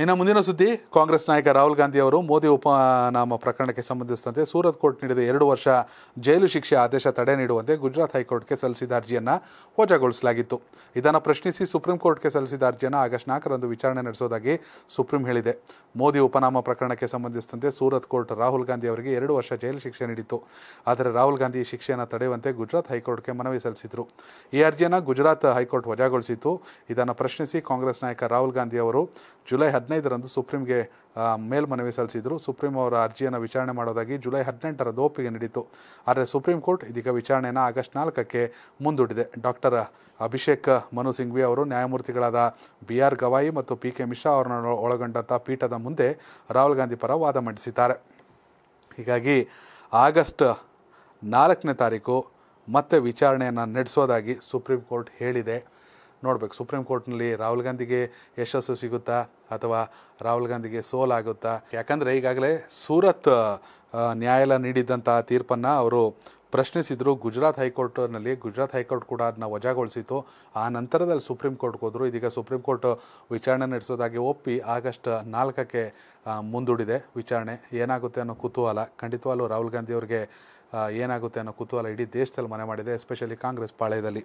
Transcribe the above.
ಇನ್ನು ಮುಂದಿನ ಸುದ್ದಿ ಕಾಂಗ್ರೆಸ್ ನಾಯಕ ರಾಹುಲ್ ಗಾಂಧಿ ಅವರು ಮೋದಿ ಉಪನಾಮ ಪ್ರಕರಣಕ್ಕೆ ಸಂಬಂಧಿಸಿದಂತೆ ಸೂರತ್ ಕೋರ್ಟ್ ನೀಡಿದ ಎರಡು ವರ್ಷ ಜೈಲು ಶಿಕ್ಷೆ ಆದೇಶ ತಡೆ ನೀಡುವಂತೆ ಗುಜರಾತ್ ಹೈಕೋರ್ಟ್ಗೆ ಸಲ್ಲಿಸಿದ ಅರ್ಜಿಯನ್ನು ವಜಾಗೊಳಿಸಲಾಗಿತ್ತು ಇದನ್ನು ಪ್ರಶ್ನಿಸಿ ಸುಪ್ರೀಂ ಕೋರ್ಟ್ಗೆ ಸಲ್ಲಿಸಿದ ಅರ್ಜಿಯನ್ನು ಆಗಸ್ಟ್ ನಾಲ್ಕರಂದು ವಿಚಾರಣೆ ನಡೆಸೋದಾಗಿ ಸುಪ್ರೀಂ ಹೇಳಿದೆ ಮೋದಿ ಉಪನಾಮ ಪ್ರಕರಣಕ್ಕೆ ಸಂಬಂಧಿಸಿದಂತೆ ಸೂರತ್ ಕೋರ್ಟ್ ರಾಹುಲ್ ಗಾಂಧಿ ಅವರಿಗೆ ಎರಡು ವರ್ಷ ಜೈಲು ಶಿಕ್ಷೆ ನೀಡಿತ್ತು ಆದರೆ ರಾಹುಲ್ ಗಾಂಧಿ ಈ ಶಿಕ್ಷೆಯನ್ನು ತಡೆಯುವಂತೆ ಗುಜರಾತ್ ಹೈಕೋರ್ಟ್ಗೆ ಮನವಿ ಸಲ್ಲಿಸಿದರು ಈ ಅರ್ಜಿಯನ್ನು ಗುಜರಾತ್ ಹೈಕೋರ್ಟ್ ವಜಾಗೊಳಿಸಿತ್ತು ಇದನ್ನು ಪ್ರಶ್ನಿಸಿ ಕಾಂಗ್ರೆಸ್ ನಾಯಕ ರಾಹುಲ್ ಗಾಂಧಿ ಅವರು ಜುಲೈ ಹದಿನೈದರಂದು ಸುಪ್ರೀಂಗೆ ಮೇಲ್ಮನವಿ ಸಲ್ಲಿಸಿದರು ಸುಪ್ರೀಂ ಅವರ ಅರ್ಜಿಯನ್ನು ವಿಚಾರಣೆ ಮಾಡೋದಾಗಿ ಜುಲೈ ಹದಿನೆಂಟರ ದೋಪಿಗೆ ನೀಡಿತು ಆದರೆ ಸುಪ್ರೀಂ ಕೋರ್ಟ್ ಇದೀಗ ವಿಚಾರಣೆಯನ್ನು ಆಗಸ್ಟ್ ನಾಲ್ಕಕ್ಕೆ ಮುಂದೂಡಿದೆ ಡಾಕ್ಟರ್ ಅಭಿಷೇಕ್ ಮನು ಸಿಂಘ್ವಿ ಅವರು ನ್ಯಾಯಮೂರ್ತಿಗಳಾದ ಬಿ ಆರ್ ಗವಾಯಿ ಮತ್ತು ಪಿ ಕೆ ಮಿಶ್ರಾ ಅವರನ್ನು ಒಳಗೊಂಡಂಥ ಪೀಠದ ಮುಂದೆ ರಾಹುಲ್ ಗಾಂಧಿ ಪರ ವಾದ ಮಂಡಿಸಿದ್ದಾರೆ ಹೀಗಾಗಿ ಆಗಸ್ಟ್ ನಾಲ್ಕನೇ ತಾರೀಕು ಮತ್ತೆ ವಿಚಾರಣೆಯನ್ನು ನಡೆಸೋದಾಗಿ ಸುಪ್ರೀಂ ಕೋರ್ಟ್ ಹೇಳಿದೆ ನೋಡಬೇಕು ಸುಪ್ರೀಂ ಕೋರ್ಟ್ನಲ್ಲಿ ರಾಹುಲ್ ಗಾಂಧಿಗೆ ಯಶಸ್ಸು ಸಿಗುತ್ತಾ ಅಥವಾ ರಾಹುಲ್ ಗಾಂಧಿಗೆ ಸೋಲಾಗುತ್ತಾ ಯಾಕಂದರೆ ಈಗಾಗಲೇ ಸೂರತ್ ನ್ಯಾಯಾಲಯ ನೀಡಿದ್ದಂಥ ತೀರ್ಪನ್ನು ಅವರು ಪ್ರಶ್ನಿಸಿದ್ರು ಗುಜರಾತ್ ಹೈಕೋರ್ಟ್ನಲ್ಲಿ ಗುಜರಾತ್ ಹೈಕೋರ್ಟ್ ಕೂಡ ಅದನ್ನ ವಜಾಗೊಳಿಸಿತು ಆ ನಂತರದಲ್ಲಿ ಸುಪ್ರೀಂ ಕೋರ್ಟ್ಗೆ ಹೋದರು ಇದೀಗ ಸುಪ್ರೀಂ ಕೋರ್ಟ್ ವಿಚಾರಣೆ ನಡೆಸೋದಾಗಿ ಒಪ್ಪಿ ಆಗಸ್ಟ್ ನಾಲ್ಕಕ್ಕೆ ಮುಂದೂಡಿದೆ ವಿಚಾರಣೆ ಏನಾಗುತ್ತೆ ಅನ್ನೋ ಕುತೂಹಲ ಖಂಡಿತವಾಗ್ಲೂ ರಾಹುಲ್ ಗಾಂಧಿ ಅವರಿಗೆ ಏನಾಗುತ್ತೆ ಅನ್ನೋ ಕುತೂಹಲ ಇಡೀ ದೇಶದಲ್ಲಿ ಮನೆ ಮಾಡಿದೆ ಎಸ್ಪೆಷಲಿ ಕಾಂಗ್ರೆಸ್ ಪಾಳ್ಯದಲ್ಲಿ